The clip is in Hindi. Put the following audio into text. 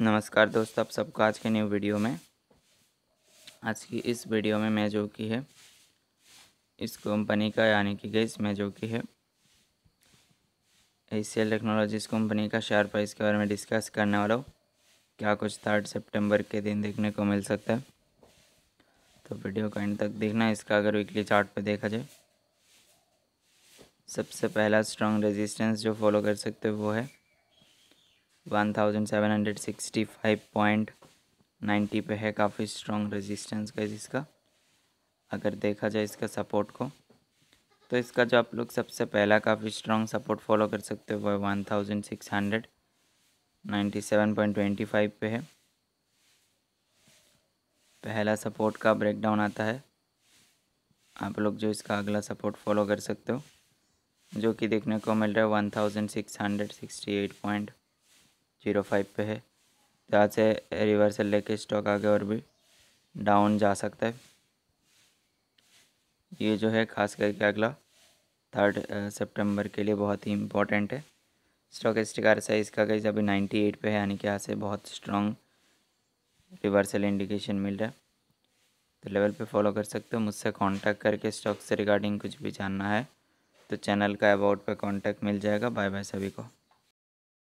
नमस्कार दोस्तों आप सबको आज के न्यू वीडियो में आज की इस वीडियो में मैं जो की है इस कंपनी का यानी कि गई मैं जो की है एशियल टेक्नोलॉजीज कंपनी का शेयर प्राइस के बारे में डिस्कस करने वाला हूँ क्या कुछ थर्ड सितंबर के दिन देखने को मिल सकता है तो वीडियो का एंड तक देखना इसका अगर वीकली चार्ट पर देखा जाए सबसे पहला स्ट्रॉन्ग रेजिस्टेंस जो फॉलो कर सकते हो वो है one thousand seven hundred sixty five point ninety पे है काफ़ी स्ट्रॉन्ग रेजिस्टेंस का इसका अगर देखा जाए इसका सपोर्ट को तो इसका जो आप लोग सबसे पहला काफ़ी स्ट्रॉन्ग सपोर्ट फॉलो कर सकते हो वह one thousand six hundred ninety seven point twenty five पे है पहला सपोर्ट का ब्रेकडाउन आता है आप लोग जो इसका अगला सपोर्ट फॉलो कर सकते हो जो कि देखने को मिल रहा है one thousand six hundred sixty eight point zero five पे है यहाँ से रिवर्सल लेके स्टॉक आगे और भी डाउन जा सकता है ये जो है खास करके अगला थर्ड सितंबर के लिए बहुत ही इम्पोर्टेंट है स्टॉक स्टिकार साइज का गई अभी नाइन्टी एट पे है यानी कि यहाँ से बहुत स्ट्रॉन्ग रिवर्सल इंडिकेशन मिल रहा है तो लेवल पे फॉलो कर सकते हो मुझसे कांटेक्ट करके स्टॉक से रिगार्डिंग कुछ भी जानना है तो चैनल का अबाउट पे कांटेक्ट मिल जाएगा बाय बाय सभी को